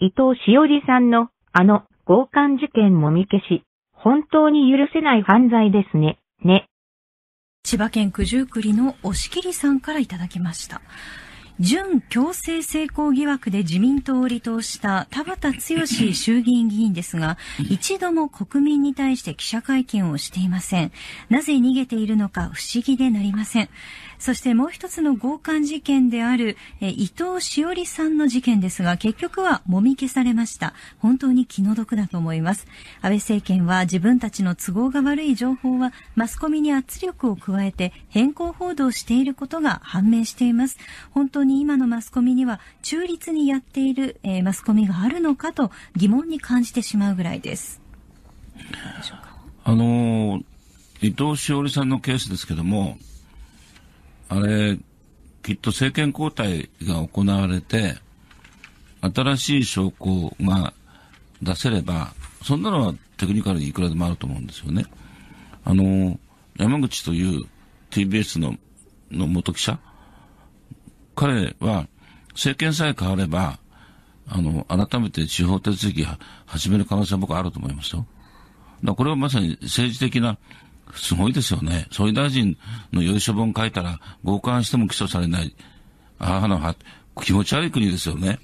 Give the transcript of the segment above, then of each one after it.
伊藤しおりさんの、あの、強姦事件もみ消し、本当に許せない犯罪ですね、ね。千葉県九十九里の押切さんからいただきました。準強制性交疑惑で自民党を離党した田畑剛衆議院議員ですが、一度も国民に対して記者会見をしていません。なぜ逃げているのか不思議でなりません。そしてもう一つの強姦事件である、伊藤しおりさんの事件ですが、結局はもみ消されました。本当に気の毒だと思います。安倍政権は自分たちの都合が悪い情報はマスコミに圧力を加えて変更報道していることが判明しています。本当に今のマスコミには中立にやっている、えー、マスコミがあるのかと疑問に感じてしまうぐらいです。あのー、伊藤詩織さんのケースですけども、あれ、きっと政権交代が行われて、新しい証拠が出せれば、そんなのはテクニカルにいくらでもあると思うんですよね。あの山口という TBS のの元記者彼は、政権さえ変われば、あの、改めて地方手続き始める可能性は僕はあると思いますよ。だこれはまさに政治的な、すごいですよね。総理大臣の有処分書いたら、強姦しても起訴されない、ああの、母、気持ち悪い国ですよね。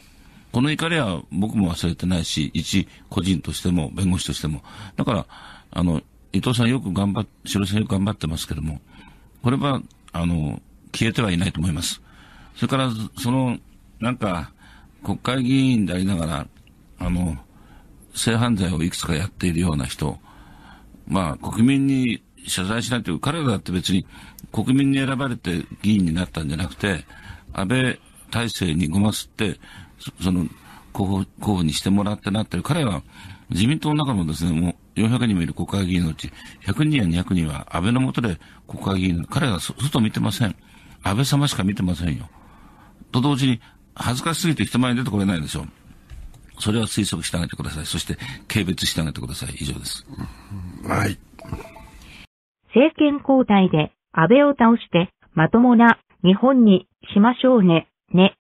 この怒りは僕も忘れてないし、一個人としても、弁護士としても。だから、あの、伊藤さんよく頑張っ、白さんよく頑張ってますけども、これは、あの、消えてはいないと思います。それから、その、なんか、国会議員でありながら、あの、性犯罪をいくつかやっているような人、まあ、国民に謝罪しないという、彼らだって別に国民に選ばれて議員になったんじゃなくて、安倍体制にごますって、その、候補、候補にしてもらってなってる。彼は、自民党の中もですね、もう400人もいる国会議員のうち、100人や200人は安倍の下で国会議員、彼は外見てません。安倍様しか見てませんよ。と同時に、恥ずかしすぎて人前に出てこれないでしょう。それは推測してあげてください。そして、軽蔑してあげてください。以上です。はい。政権交代で安倍を倒して、まともな日本にしましょうね、ね。